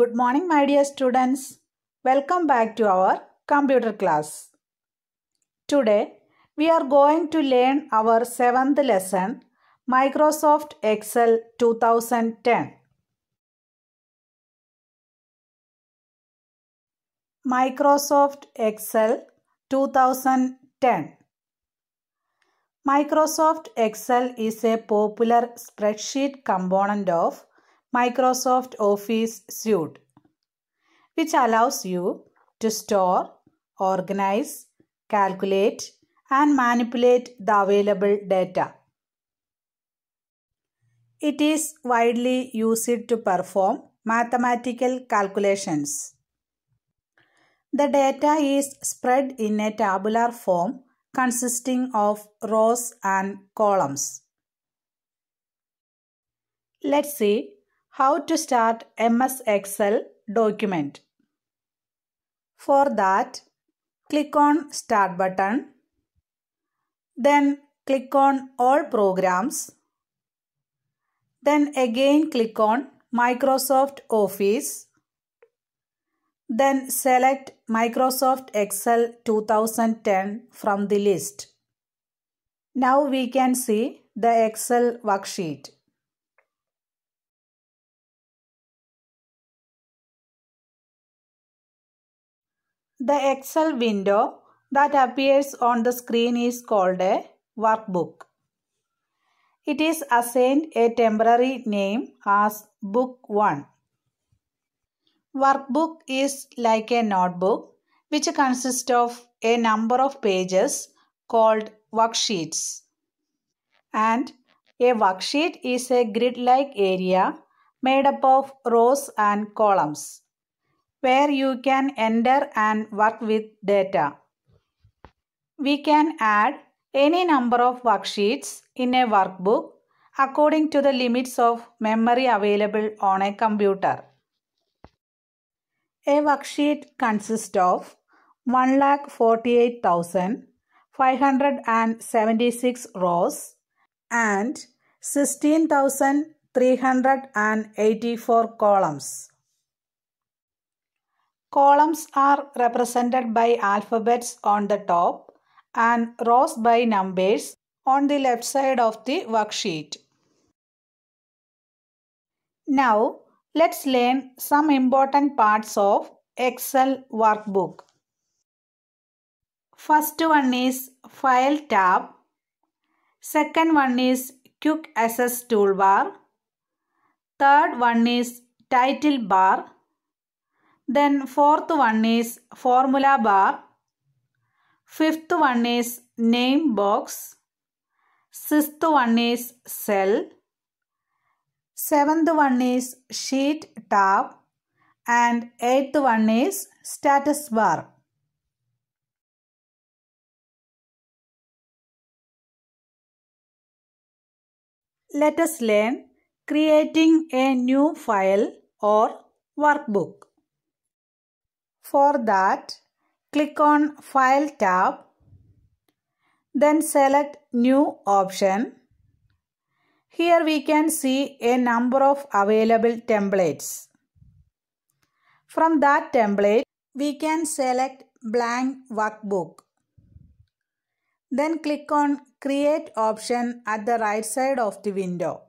Good morning my dear students. Welcome back to our computer class. Today we are going to learn our 7th lesson Microsoft Excel 2010. Microsoft Excel 2010 Microsoft Excel is a popular spreadsheet component of Microsoft Office Suite, which allows you to store, organize, calculate, and manipulate the available data. It is widely used to perform mathematical calculations. The data is spread in a tabular form consisting of rows and columns. Let's see how to start MS Excel document. For that, click on Start button. Then click on All Programs. Then again click on Microsoft Office. Then select Microsoft Excel 2010 from the list. Now we can see the Excel worksheet. The Excel window that appears on the screen is called a workbook. It is assigned a temporary name as Book 1. Workbook is like a notebook which consists of a number of pages called worksheets. And a worksheet is a grid-like area made up of rows and columns where you can enter and work with data. We can add any number of worksheets in a workbook according to the limits of memory available on a computer. A worksheet consists of 1,48,576 rows and 16,384 columns. Columns are represented by alphabets on the top and rows by numbers on the left side of the worksheet. Now, let's learn some important parts of Excel workbook. First one is File tab. Second one is Quick Access toolbar. Third one is Title bar. Then fourth one is formula bar. Fifth one is name box. Sixth one is cell. Seventh one is sheet tab. And eighth one is status bar. Let us learn creating a new file or workbook. For that, click on File tab. Then select New option. Here we can see a number of available templates. From that template, we can select blank workbook. Then click on create option at the right side of the window.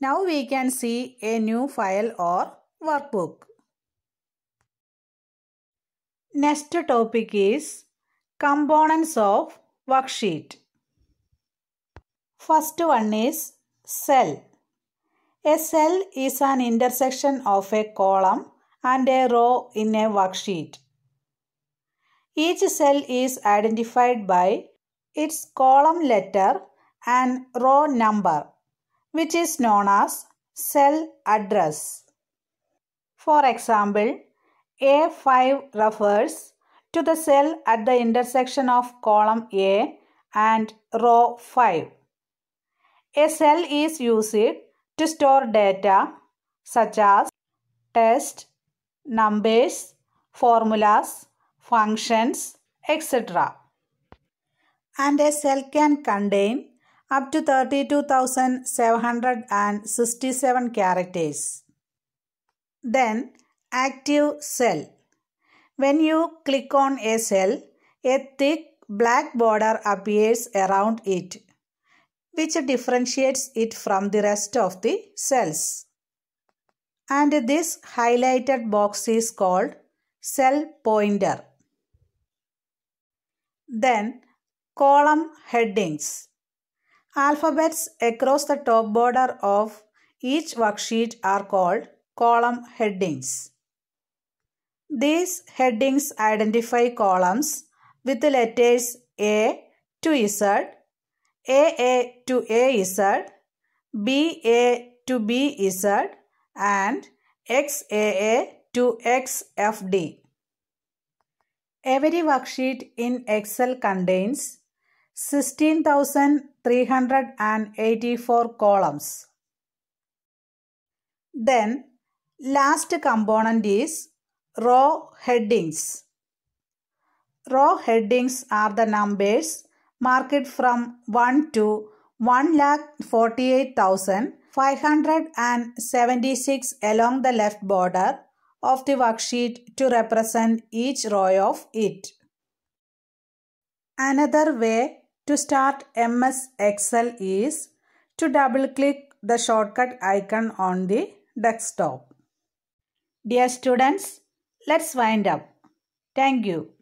Now we can see a new file or workbook. Next topic is components of worksheet. First one is cell. A cell is an intersection of a column and a row in a worksheet. Each cell is identified by its column letter and row number which is known as cell address. For example, a5 refers to the cell at the intersection of column A and row 5. A cell is used to store data such as test, numbers, formulas, functions, etc. And a cell can contain up to 32,767 characters. Then active cell. When you click on a cell, a thick black border appears around it, which differentiates it from the rest of the cells. And this highlighted box is called cell pointer. Then column headings. Alphabets across the top border of each worksheet are called column headings. These headings identify columns with the letters A to Z, AA to AZ, BA to BZ and XAA to XFD. Every worksheet in Excel contains 16,384 columns. Then last component is row headings. Row headings are the numbers marked from 1 to 1,48,576 along the left border of the worksheet to represent each row of it. Another way to start MS Excel is to double click the shortcut icon on the desktop. Dear students, Let's wind up. Thank you.